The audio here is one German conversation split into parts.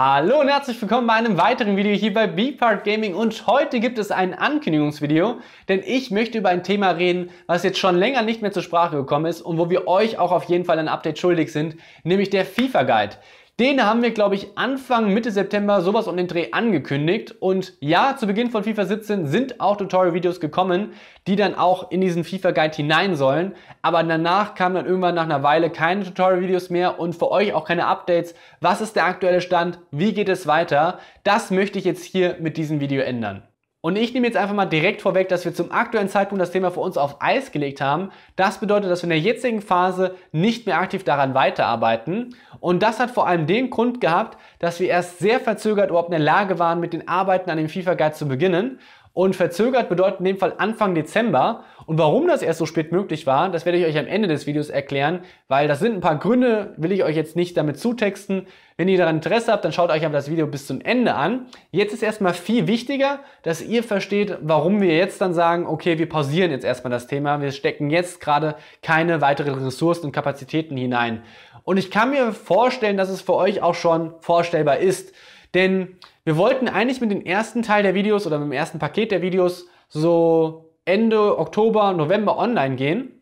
Hallo und herzlich willkommen bei einem weiteren Video hier bei B-Part Gaming und heute gibt es ein Ankündigungsvideo, denn ich möchte über ein Thema reden, was jetzt schon länger nicht mehr zur Sprache gekommen ist und wo wir euch auch auf jeden Fall ein Update schuldig sind, nämlich der FIFA Guide. Den haben wir, glaube ich, Anfang, Mitte September sowas um den Dreh angekündigt. Und ja, zu Beginn von FIFA 17 sind auch Tutorial-Videos gekommen, die dann auch in diesen FIFA-Guide hinein sollen. Aber danach kamen dann irgendwann nach einer Weile keine Tutorial-Videos mehr und für euch auch keine Updates. Was ist der aktuelle Stand? Wie geht es weiter? Das möchte ich jetzt hier mit diesem Video ändern. Und ich nehme jetzt einfach mal direkt vorweg, dass wir zum aktuellen Zeitpunkt das Thema für uns auf Eis gelegt haben. Das bedeutet, dass wir in der jetzigen Phase nicht mehr aktiv daran weiterarbeiten. Und das hat vor allem den Grund gehabt, dass wir erst sehr verzögert überhaupt in der Lage waren, mit den Arbeiten an dem FIFA Guide zu beginnen. Und verzögert bedeutet in dem Fall Anfang Dezember. Und warum das erst so spät möglich war, das werde ich euch am Ende des Videos erklären, weil das sind ein paar Gründe, will ich euch jetzt nicht damit zutexten. Wenn ihr daran Interesse habt, dann schaut euch aber das Video bis zum Ende an. Jetzt ist erstmal viel wichtiger, dass ihr versteht, warum wir jetzt dann sagen, okay, wir pausieren jetzt erstmal das Thema, wir stecken jetzt gerade keine weiteren Ressourcen und Kapazitäten hinein. Und ich kann mir vorstellen, dass es für euch auch schon vorstellbar ist. Denn wir wollten eigentlich mit dem ersten Teil der Videos oder mit dem ersten Paket der Videos so Ende Oktober, November online gehen.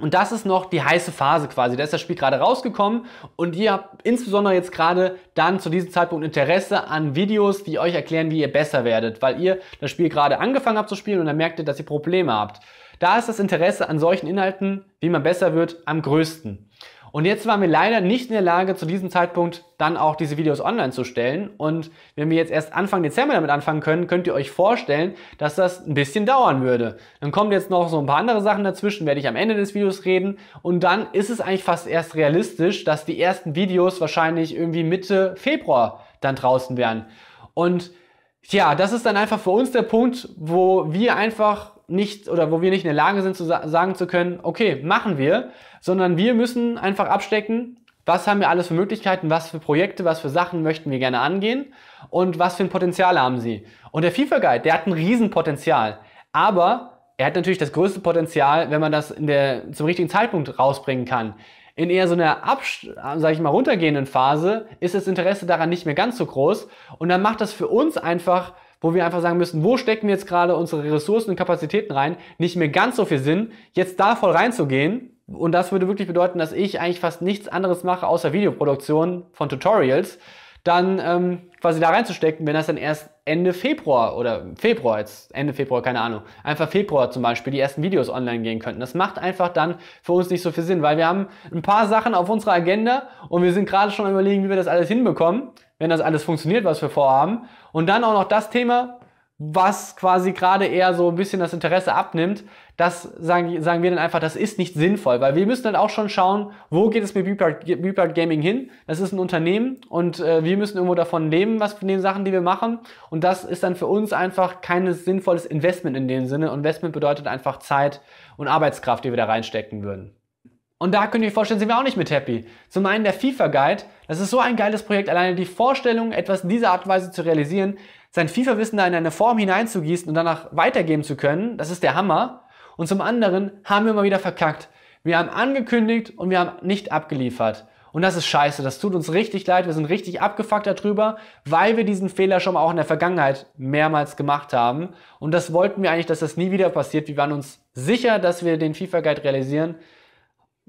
Und das ist noch die heiße Phase quasi. Da ist das Spiel gerade rausgekommen und ihr habt insbesondere jetzt gerade dann zu diesem Zeitpunkt Interesse an Videos, die euch erklären, wie ihr besser werdet, weil ihr das Spiel gerade angefangen habt zu spielen und dann merkt ihr, dass ihr Probleme habt. Da ist das Interesse an solchen Inhalten, wie man besser wird, am größten. Und jetzt waren wir leider nicht in der Lage, zu diesem Zeitpunkt dann auch diese Videos online zu stellen. Und wenn wir jetzt erst Anfang Dezember damit anfangen können, könnt ihr euch vorstellen, dass das ein bisschen dauern würde. Dann kommen jetzt noch so ein paar andere Sachen dazwischen, werde ich am Ende des Videos reden. Und dann ist es eigentlich fast erst realistisch, dass die ersten Videos wahrscheinlich irgendwie Mitte Februar dann draußen wären. Und ja, das ist dann einfach für uns der Punkt, wo wir einfach nicht oder wo wir nicht in der Lage sind zu sagen zu können, okay, machen wir sondern wir müssen einfach abstecken, was haben wir alles für Möglichkeiten, was für Projekte, was für Sachen möchten wir gerne angehen und was für ein Potenzial haben sie. Und der FIFA Guide, der hat ein Riesenpotenzial, aber er hat natürlich das größte Potenzial, wenn man das in der, zum richtigen Zeitpunkt rausbringen kann. In eher so einer ab, sag ich mal, runtergehenden Phase ist das Interesse daran nicht mehr ganz so groß und dann macht das für uns einfach wo wir einfach sagen müssen, wo stecken wir jetzt gerade unsere Ressourcen und Kapazitäten rein, nicht mehr ganz so viel Sinn, jetzt da voll reinzugehen und das würde wirklich bedeuten, dass ich eigentlich fast nichts anderes mache, außer Videoproduktion von Tutorials, dann ähm, quasi da reinzustecken, wenn das dann erst Ende Februar oder Februar jetzt, Ende Februar, keine Ahnung, einfach Februar zum Beispiel die ersten Videos online gehen könnten. Das macht einfach dann für uns nicht so viel Sinn, weil wir haben ein paar Sachen auf unserer Agenda und wir sind gerade schon am überlegen, wie wir das alles hinbekommen, wenn das alles funktioniert, was wir vorhaben. Und dann auch noch das Thema, was quasi gerade eher so ein bisschen das Interesse abnimmt, das sagen, sagen wir dann einfach, das ist nicht sinnvoll, weil wir müssen dann auch schon schauen, wo geht es mit Beepart Gaming hin? Das ist ein Unternehmen und äh, wir müssen irgendwo davon leben, was von den Sachen, die wir machen. Und das ist dann für uns einfach kein sinnvolles Investment in dem Sinne. Investment bedeutet einfach Zeit und Arbeitskraft, die wir da reinstecken würden. Und da könnt ihr euch vorstellen, sind wir auch nicht mit happy. Zum einen der FIFA Guide. Das ist so ein geiles Projekt. Alleine die Vorstellung, etwas in dieser Art und Weise zu realisieren, sein FIFA-Wissen da in eine Form hineinzugießen und danach weitergeben zu können, das ist der Hammer. Und zum anderen haben wir mal wieder verkackt. Wir haben angekündigt und wir haben nicht abgeliefert. Und das ist scheiße. Das tut uns richtig leid. Wir sind richtig abgefuckt darüber, weil wir diesen Fehler schon mal auch in der Vergangenheit mehrmals gemacht haben. Und das wollten wir eigentlich, dass das nie wieder passiert. Wir waren uns sicher, dass wir den FIFA Guide realisieren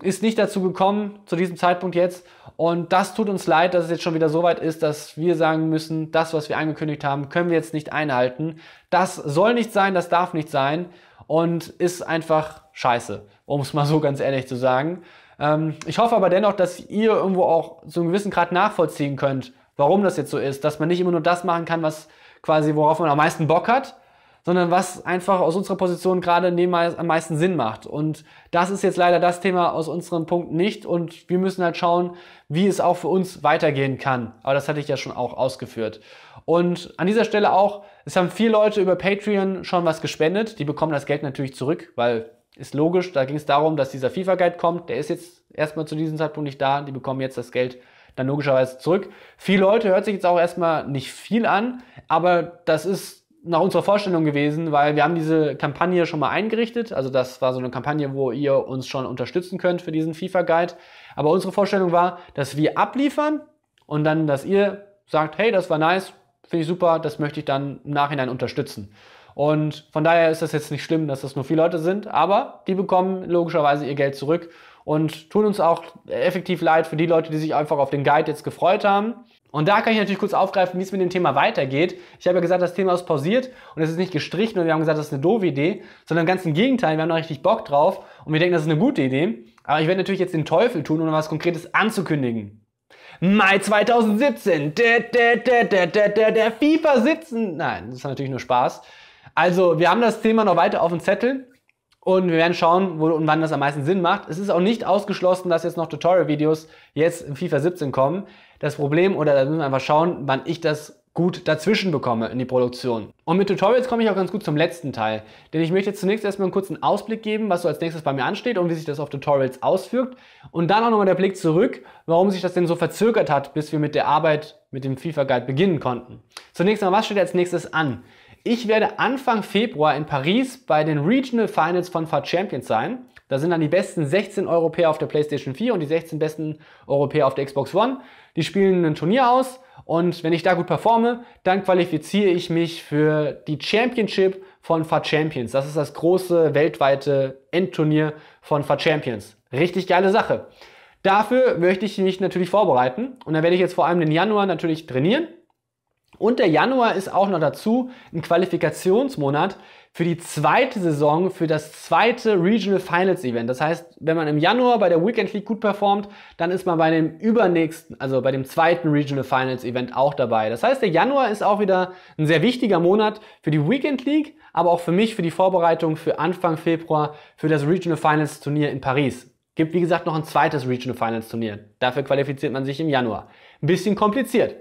ist nicht dazu gekommen, zu diesem Zeitpunkt jetzt. Und das tut uns leid, dass es jetzt schon wieder so weit ist, dass wir sagen müssen, das, was wir angekündigt haben, können wir jetzt nicht einhalten. Das soll nicht sein, das darf nicht sein und ist einfach scheiße, um es mal so ganz ehrlich zu sagen. Ähm, ich hoffe aber dennoch, dass ihr irgendwo auch zu einem gewissen Grad nachvollziehen könnt, warum das jetzt so ist, dass man nicht immer nur das machen kann, was quasi, worauf man am meisten Bock hat, sondern was einfach aus unserer Position gerade am meisten Sinn macht. Und das ist jetzt leider das Thema aus unserem Punkt nicht und wir müssen halt schauen, wie es auch für uns weitergehen kann. Aber das hatte ich ja schon auch ausgeführt. Und an dieser Stelle auch, es haben vier Leute über Patreon schon was gespendet. Die bekommen das Geld natürlich zurück, weil ist logisch, da ging es darum, dass dieser FIFA-Guide kommt. Der ist jetzt erstmal zu diesem Zeitpunkt nicht da. Die bekommen jetzt das Geld dann logischerweise zurück. Viele Leute hört sich jetzt auch erstmal nicht viel an, aber das ist nach unserer Vorstellung gewesen, weil wir haben diese Kampagne schon mal eingerichtet. Also das war so eine Kampagne, wo ihr uns schon unterstützen könnt für diesen FIFA-Guide. Aber unsere Vorstellung war, dass wir abliefern und dann, dass ihr sagt, hey, das war nice, finde ich super, das möchte ich dann im Nachhinein unterstützen. Und von daher ist das jetzt nicht schlimm, dass das nur vier Leute sind, aber die bekommen logischerweise ihr Geld zurück und tun uns auch effektiv leid für die Leute, die sich einfach auf den Guide jetzt gefreut haben und da kann ich natürlich kurz aufgreifen, wie es mit dem Thema weitergeht. Ich habe ja gesagt, das Thema ist pausiert und es ist nicht gestrichen und wir haben gesagt, das ist eine doofe Idee, sondern ganz im Gegenteil, wir haben da richtig Bock drauf und wir denken, das ist eine gute Idee. Aber ich werde natürlich jetzt den Teufel tun, um was Konkretes anzukündigen. Mai 2017, der, der, der, der, der, der, der FIFA sitzen. Nein, das ist natürlich nur Spaß. Also, wir haben das Thema noch weiter auf dem Zettel und wir werden schauen, wo und wann das am meisten Sinn macht. Es ist auch nicht ausgeschlossen, dass jetzt noch Tutorial-Videos jetzt in FIFA 17 kommen das Problem oder da müssen wir einfach schauen, wann ich das gut dazwischen bekomme in die Produktion. Und mit Tutorials komme ich auch ganz gut zum letzten Teil, denn ich möchte jetzt zunächst erstmal einen kurzen Ausblick geben, was so als nächstes bei mir ansteht und wie sich das auf Tutorials auswirkt und dann auch nochmal der Blick zurück, warum sich das denn so verzögert hat, bis wir mit der Arbeit mit dem FIFA Guide beginnen konnten. Zunächst mal, was steht als nächstes an? Ich werde Anfang Februar in Paris bei den Regional Finals von FA Champions sein da sind dann die besten 16 Europäer auf der PlayStation 4 und die 16 besten Europäer auf der Xbox One. Die spielen ein Turnier aus und wenn ich da gut performe, dann qualifiziere ich mich für die Championship von FA Champions. Das ist das große weltweite Endturnier von FA Champions. Richtig geile Sache. Dafür möchte ich mich natürlich vorbereiten und dann werde ich jetzt vor allem den Januar natürlich trainieren und der Januar ist auch noch dazu ein Qualifikationsmonat für die zweite Saison, für das zweite Regional Finals Event. Das heißt, wenn man im Januar bei der Weekend League gut performt, dann ist man bei dem übernächsten, also bei dem zweiten Regional Finals Event auch dabei. Das heißt, der Januar ist auch wieder ein sehr wichtiger Monat für die Weekend League, aber auch für mich, für die Vorbereitung für Anfang Februar, für das Regional Finals Turnier in Paris. Gibt wie gesagt noch ein zweites Regional Finals Turnier. Dafür qualifiziert man sich im Januar. Ein bisschen kompliziert.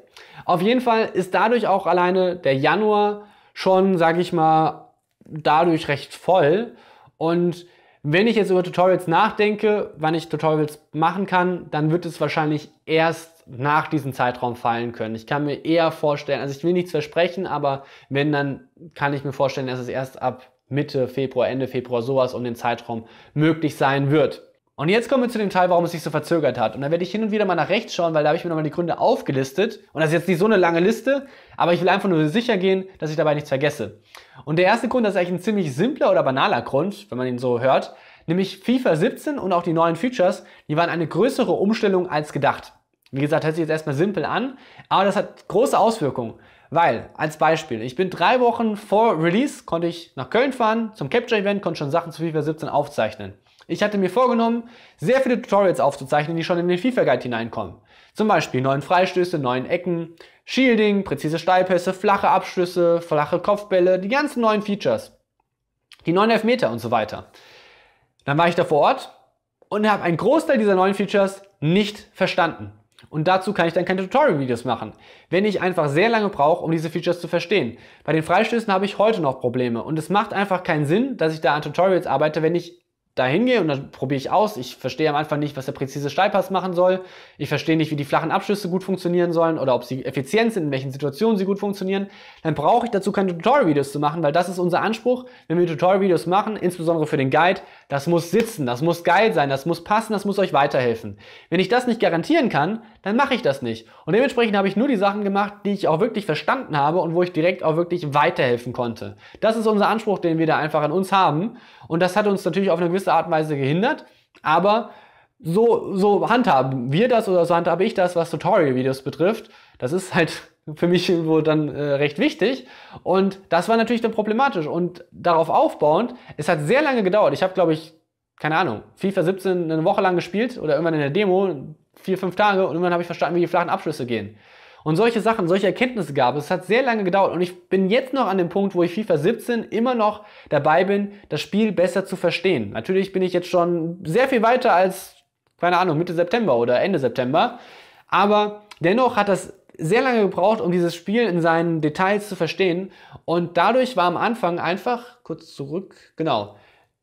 Auf jeden Fall ist dadurch auch alleine der Januar schon, sag ich mal, dadurch recht voll. Und wenn ich jetzt über Tutorials nachdenke, wann ich Tutorials machen kann, dann wird es wahrscheinlich erst nach diesem Zeitraum fallen können. Ich kann mir eher vorstellen, also ich will nichts versprechen, aber wenn, dann kann ich mir vorstellen, dass es erst ab Mitte Februar, Ende Februar sowas um den Zeitraum möglich sein wird. Und jetzt kommen wir zu dem Teil, warum es sich so verzögert hat. Und da werde ich hin und wieder mal nach rechts schauen, weil da habe ich mir nochmal die Gründe aufgelistet. Und das ist jetzt nicht so eine lange Liste, aber ich will einfach nur sicher gehen, dass ich dabei nichts vergesse. Und der erste Grund, das ist eigentlich ein ziemlich simpler oder banaler Grund, wenn man ihn so hört, nämlich FIFA 17 und auch die neuen Features, die waren eine größere Umstellung als gedacht. Wie gesagt, hört sich jetzt erstmal simpel an, aber das hat große Auswirkungen. Weil, als Beispiel, ich bin drei Wochen vor Release, konnte ich nach Köln fahren zum Capture-Event, konnte schon Sachen zu FIFA 17 aufzeichnen. Ich hatte mir vorgenommen, sehr viele Tutorials aufzuzeichnen, die schon in den FIFA Guide hineinkommen. Zum Beispiel neuen Freistöße, neuen Ecken, Shielding, präzise Steilpässe, flache Abschlüsse, flache Kopfbälle, die ganzen neuen Features. Die neuen Elfmeter und so weiter. Dann war ich da vor Ort und habe einen Großteil dieser neuen Features nicht verstanden. Und dazu kann ich dann keine Tutorial-Videos machen, wenn ich einfach sehr lange brauche, um diese Features zu verstehen. Bei den Freistößen habe ich heute noch Probleme und es macht einfach keinen Sinn, dass ich da an Tutorials arbeite, wenn ich da hingehe und dann probiere ich aus. Ich verstehe am Anfang nicht, was der präzise Steilpass machen soll. Ich verstehe nicht, wie die flachen Abschlüsse gut funktionieren sollen oder ob sie effizient sind, in welchen Situationen sie gut funktionieren. Dann brauche ich dazu keine Tutorial-Videos zu machen, weil das ist unser Anspruch. Wenn wir Tutorial-Videos machen, insbesondere für den Guide, das muss sitzen, das muss geil sein, das muss passen, das muss euch weiterhelfen. Wenn ich das nicht garantieren kann, dann mache ich das nicht. Und dementsprechend habe ich nur die Sachen gemacht, die ich auch wirklich verstanden habe und wo ich direkt auch wirklich weiterhelfen konnte. Das ist unser Anspruch, den wir da einfach an uns haben. Und das hat uns natürlich auf eine gewisse Art und Weise gehindert. Aber so, so handhaben wir das oder so handhabe ich das, was Tutorial-Videos betrifft. Das ist halt für mich irgendwo dann äh, recht wichtig. Und das war natürlich dann problematisch. Und darauf aufbauend, es hat sehr lange gedauert. Ich habe, glaube ich, keine Ahnung, FIFA 17 eine Woche lang gespielt oder irgendwann in der Demo, vier, fünf Tage und irgendwann habe ich verstanden, wie die flachen Abschlüsse gehen. Und solche Sachen, solche Erkenntnisse gab es. Es hat sehr lange gedauert und ich bin jetzt noch an dem Punkt, wo ich FIFA 17 immer noch dabei bin, das Spiel besser zu verstehen. Natürlich bin ich jetzt schon sehr viel weiter als, keine Ahnung, Mitte September oder Ende September. Aber dennoch hat das sehr lange gebraucht, um dieses Spiel in seinen Details zu verstehen. Und dadurch war am Anfang einfach, kurz zurück, genau.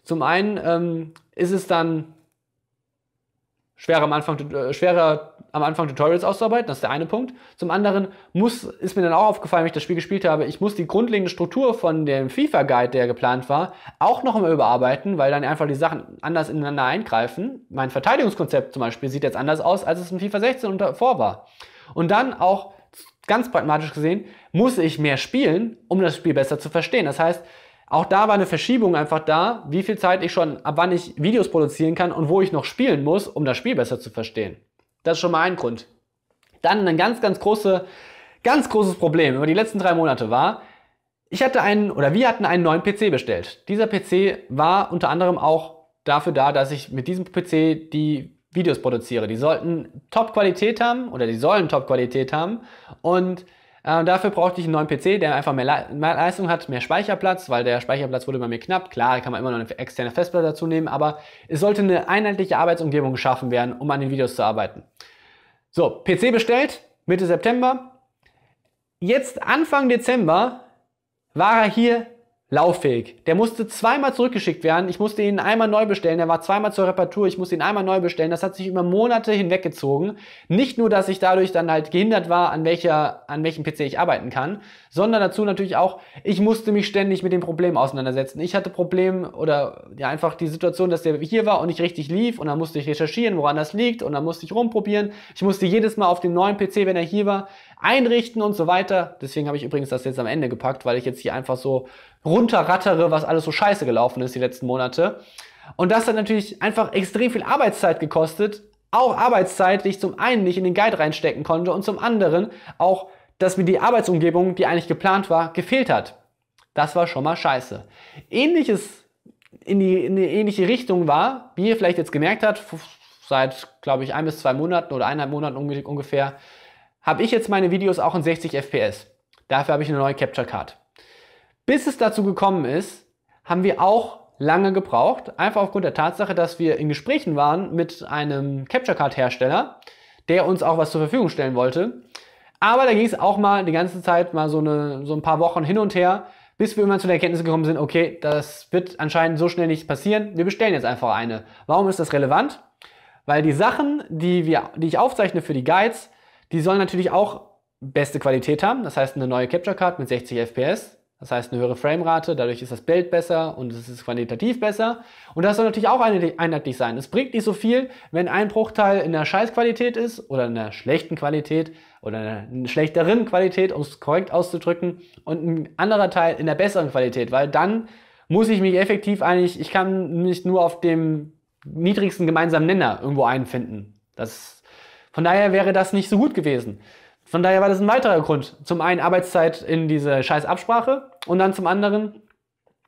Zum einen ähm, ist es dann schwerer am, Anfang, äh, schwerer am Anfang Tutorials auszuarbeiten, das ist der eine Punkt. Zum anderen muss, ist mir dann auch aufgefallen, wenn ich das Spiel gespielt habe, ich muss die grundlegende Struktur von dem FIFA-Guide, der geplant war, auch nochmal überarbeiten, weil dann einfach die Sachen anders ineinander eingreifen. Mein Verteidigungskonzept zum Beispiel sieht jetzt anders aus, als es in FIFA 16 davor war. Und dann auch ganz pragmatisch gesehen, muss ich mehr spielen, um das Spiel besser zu verstehen. Das heißt, auch da war eine Verschiebung einfach da, wie viel Zeit ich schon, ab wann ich Videos produzieren kann und wo ich noch spielen muss, um das Spiel besser zu verstehen. Das ist schon mal ein Grund. Dann ein ganz, ganz, große, ganz großes Problem über die letzten drei Monate war, ich hatte einen, oder wir hatten einen neuen PC bestellt. Dieser PC war unter anderem auch dafür da, dass ich mit diesem PC die Videos produziere. Die sollten Top-Qualität haben oder die sollen Top-Qualität haben und äh, dafür brauchte ich einen neuen PC, der einfach mehr, Le mehr, Leistung hat, mehr Speicherplatz, weil der Speicherplatz wurde bei mir knapp. Klar, kann man immer noch eine externe Festplatte dazu nehmen, aber es sollte eine einheitliche Arbeitsumgebung geschaffen werden, um an den Videos zu arbeiten. So, PC bestellt, Mitte September. Jetzt Anfang Dezember war er hier lauffähig. Der musste zweimal zurückgeschickt werden. Ich musste ihn einmal neu bestellen. Er war zweimal zur Reparatur. Ich musste ihn einmal neu bestellen. Das hat sich über Monate hinweggezogen. Nicht nur, dass ich dadurch dann halt gehindert war, an welcher, an welchem PC ich arbeiten kann, sondern dazu natürlich auch, ich musste mich ständig mit dem Problem auseinandersetzen. Ich hatte Probleme oder ja einfach die Situation, dass der hier war und nicht richtig lief und dann musste ich recherchieren, woran das liegt und dann musste ich rumprobieren. Ich musste jedes Mal auf dem neuen PC, wenn er hier war, einrichten und so weiter. Deswegen habe ich übrigens das jetzt am Ende gepackt, weil ich jetzt hier einfach so runterrattere, was alles so scheiße gelaufen ist die letzten Monate. Und das hat natürlich einfach extrem viel Arbeitszeit gekostet. Auch Arbeitszeit, die ich zum einen nicht in den Guide reinstecken konnte und zum anderen auch, dass mir die Arbeitsumgebung, die eigentlich geplant war, gefehlt hat. Das war schon mal scheiße. Ähnliches in die, in die ähnliche Richtung war, wie ihr vielleicht jetzt gemerkt habt, seit, glaube ich, ein bis zwei Monaten oder eineinhalb Monaten ungefähr, habe ich jetzt meine Videos auch in 60 FPS. Dafür habe ich eine neue Capture Card. Bis es dazu gekommen ist, haben wir auch lange gebraucht, einfach aufgrund der Tatsache, dass wir in Gesprächen waren mit einem Capture Card Hersteller, der uns auch was zur Verfügung stellen wollte. Aber da ging es auch mal die ganze Zeit mal so, eine, so ein paar Wochen hin und her, bis wir immer zu der Erkenntnis gekommen sind, okay, das wird anscheinend so schnell nicht passieren, wir bestellen jetzt einfach eine. Warum ist das relevant? Weil die Sachen, die, wir, die ich aufzeichne für die Guides, die sollen natürlich auch beste Qualität haben, das heißt eine neue Capture Card mit 60 FPS, das heißt eine höhere Framerate, dadurch ist das Bild besser und es ist quantitativ besser. Und das soll natürlich auch einheitlich sein. Es bringt nicht so viel, wenn ein Bruchteil in der Scheißqualität ist oder in der schlechten Qualität oder in einer schlechteren Qualität, um es korrekt auszudrücken, und ein anderer Teil in der besseren Qualität, weil dann muss ich mich effektiv eigentlich, ich kann mich nur auf dem niedrigsten gemeinsamen Nenner irgendwo einfinden. Das von daher wäre das nicht so gut gewesen. Von daher war das ein weiterer Grund. Zum einen Arbeitszeit in diese scheiß Absprache und dann zum anderen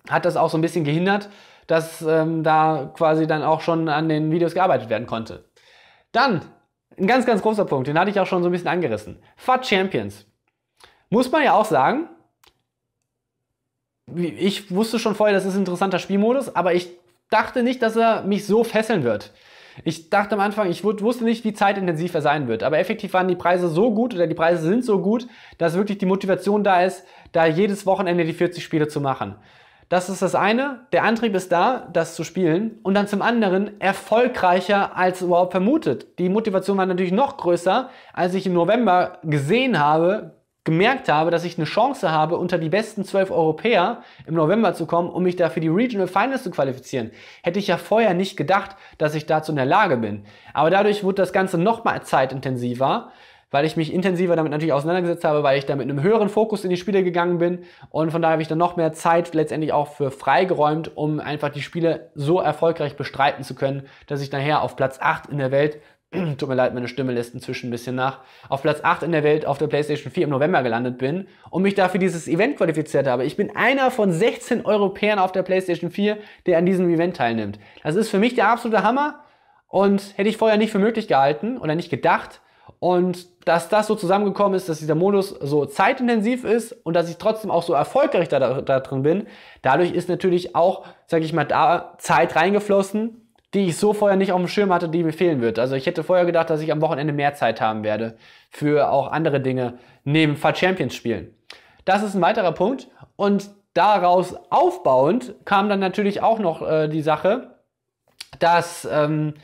hat das auch so ein bisschen gehindert, dass ähm, da quasi dann auch schon an den Videos gearbeitet werden konnte. Dann, ein ganz, ganz großer Punkt, den hatte ich auch schon so ein bisschen angerissen. FAT Champions. Muss man ja auch sagen, ich wusste schon vorher, das ist ein interessanter Spielmodus, aber ich dachte nicht, dass er mich so fesseln wird. Ich dachte am Anfang, ich wusste nicht, wie zeitintensiv er sein wird. Aber effektiv waren die Preise so gut oder die Preise sind so gut, dass wirklich die Motivation da ist, da jedes Wochenende die 40 Spiele zu machen. Das ist das eine. Der Antrieb ist da, das zu spielen. Und dann zum anderen erfolgreicher als überhaupt vermutet. Die Motivation war natürlich noch größer, als ich im November gesehen habe, gemerkt habe, dass ich eine Chance habe, unter die besten zwölf Europäer im November zu kommen, um mich da für die Regional Finals zu qualifizieren. Hätte ich ja vorher nicht gedacht, dass ich dazu in der Lage bin. Aber dadurch wurde das Ganze nochmal zeitintensiver, weil ich mich intensiver damit natürlich auseinandergesetzt habe, weil ich da mit einem höheren Fokus in die Spiele gegangen bin und von daher habe ich dann noch mehr Zeit letztendlich auch für freigeräumt, um einfach die Spiele so erfolgreich bestreiten zu können, dass ich nachher auf Platz 8 in der Welt tut mir leid, meine Stimme lässt inzwischen ein bisschen nach, auf Platz 8 in der Welt auf der PlayStation 4 im November gelandet bin und mich dafür dieses Event qualifiziert habe. Ich bin einer von 16 Europäern auf der PlayStation 4, der an diesem Event teilnimmt. Das ist für mich der absolute Hammer und hätte ich vorher nicht für möglich gehalten oder nicht gedacht. Und dass das so zusammengekommen ist, dass dieser Modus so zeitintensiv ist und dass ich trotzdem auch so erfolgreich da, da drin bin, dadurch ist natürlich auch, sage ich mal, da Zeit reingeflossen, die ich so vorher nicht auf dem Schirm hatte, die mir fehlen wird. Also ich hätte vorher gedacht, dass ich am Wochenende mehr Zeit haben werde für auch andere Dinge neben Fat Champions spielen. Das ist ein weiterer Punkt. Und daraus aufbauend kam dann natürlich auch noch äh, die Sache, dass ähm,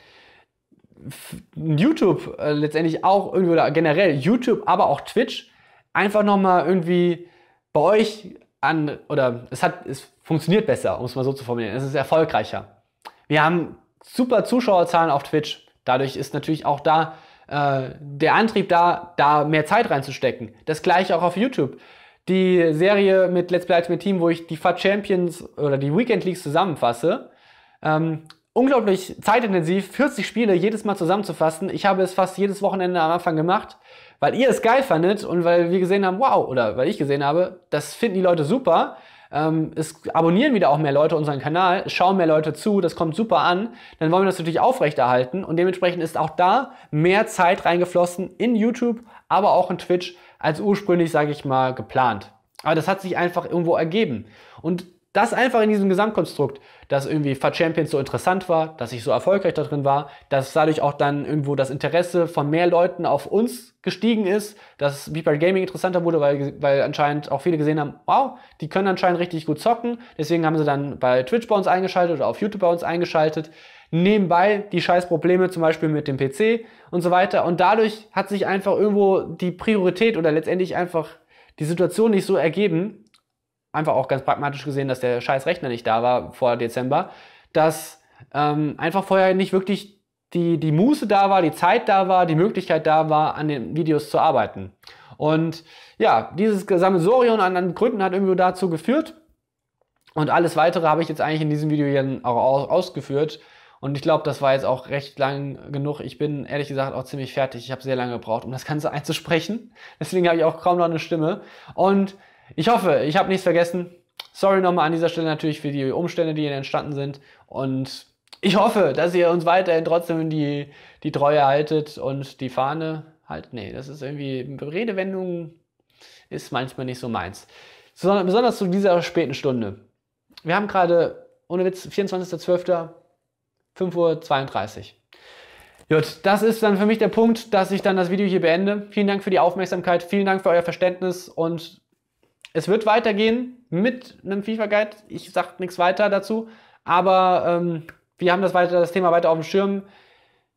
YouTube äh, letztendlich auch irgendwie oder generell YouTube, aber auch Twitch einfach nochmal irgendwie bei euch an oder es hat es funktioniert besser, um es mal so zu formulieren. Es ist erfolgreicher. Wir haben super Zuschauerzahlen auf Twitch. Dadurch ist natürlich auch da äh, der Antrieb da, da mehr Zeit reinzustecken. Das gleiche auch auf YouTube. Die Serie mit Let's Play mit Team, wo ich die FAT Champions oder die Weekend Leagues zusammenfasse, ähm, unglaublich zeitintensiv, 40 Spiele jedes Mal zusammenzufassen. Ich habe es fast jedes Wochenende am Anfang gemacht, weil ihr es geil fandet und weil wir gesehen haben, wow, oder weil ich gesehen habe, das finden die Leute super. Ähm, es abonnieren wieder auch mehr Leute unseren Kanal, schauen mehr Leute zu, das kommt super an. Dann wollen wir das natürlich aufrechterhalten und dementsprechend ist auch da mehr Zeit reingeflossen in YouTube, aber auch in Twitch als ursprünglich, sage ich mal, geplant. Aber das hat sich einfach irgendwo ergeben. Und das einfach in diesem Gesamtkonstrukt, dass irgendwie Fat Champions so interessant war, dass ich so erfolgreich da drin war, dass dadurch auch dann irgendwo das Interesse von mehr Leuten auf uns gestiegen ist, dass Beeper Gaming interessanter wurde, weil, weil anscheinend auch viele gesehen haben, wow, die können anscheinend richtig gut zocken, deswegen haben sie dann bei Twitch bei uns eingeschaltet oder auf YouTube bei uns eingeschaltet. Nebenbei die scheiß Probleme zum Beispiel mit dem PC und so weiter. Und dadurch hat sich einfach irgendwo die Priorität oder letztendlich einfach die Situation nicht so ergeben, einfach auch ganz pragmatisch gesehen, dass der scheiß Rechner nicht da war vor Dezember, dass ähm, einfach vorher nicht wirklich die, die Muße da war, die Zeit da war, die Möglichkeit da war, an den Videos zu arbeiten. Und ja, dieses Sammelsorium an, an Gründen hat irgendwo dazu geführt. Und alles weitere habe ich jetzt eigentlich in diesem Video hier auch ausgeführt. Und ich glaube, das war jetzt auch recht lang genug. Ich bin ehrlich gesagt auch ziemlich fertig. Ich habe sehr lange gebraucht, um das Ganze einzusprechen. Deswegen habe ich auch kaum noch eine Stimme. Und ich hoffe, ich habe nichts vergessen. Sorry nochmal an dieser Stelle natürlich für die Umstände, die hier entstanden sind. Und ich hoffe, dass ihr uns weiterhin trotzdem die, die Treue haltet und die Fahne halt. Nee, das ist irgendwie Redewendung ist manchmal nicht so meins. Sondern besonders zu dieser späten Stunde. Wir haben gerade, ohne Witz, 24.12. 5.32 Uhr. Gut, das ist dann für mich der Punkt, dass ich dann das Video hier beende. Vielen Dank für die Aufmerksamkeit, vielen Dank für euer Verständnis und es wird weitergehen mit einem FIFA-Guide. Ich sage nichts weiter dazu, aber ähm, wir haben das, weiter, das Thema weiter auf dem Schirm.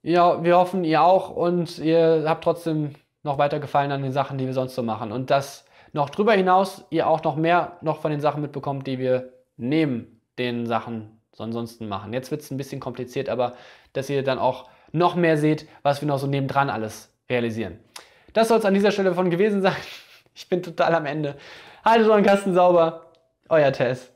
Ja, wir hoffen, ihr auch und ihr habt trotzdem noch weiter gefallen an den Sachen, die wir sonst so machen. Und dass noch drüber hinaus ihr auch noch mehr noch von den Sachen mitbekommt, die wir neben den Sachen ansonsten machen. Jetzt wird es ein bisschen kompliziert, aber dass ihr dann auch noch mehr seht, was wir noch so nebendran alles realisieren. Das soll es an dieser Stelle von gewesen sein. Ich bin total am Ende. Haltet euren Kasten sauber. Euer Tess.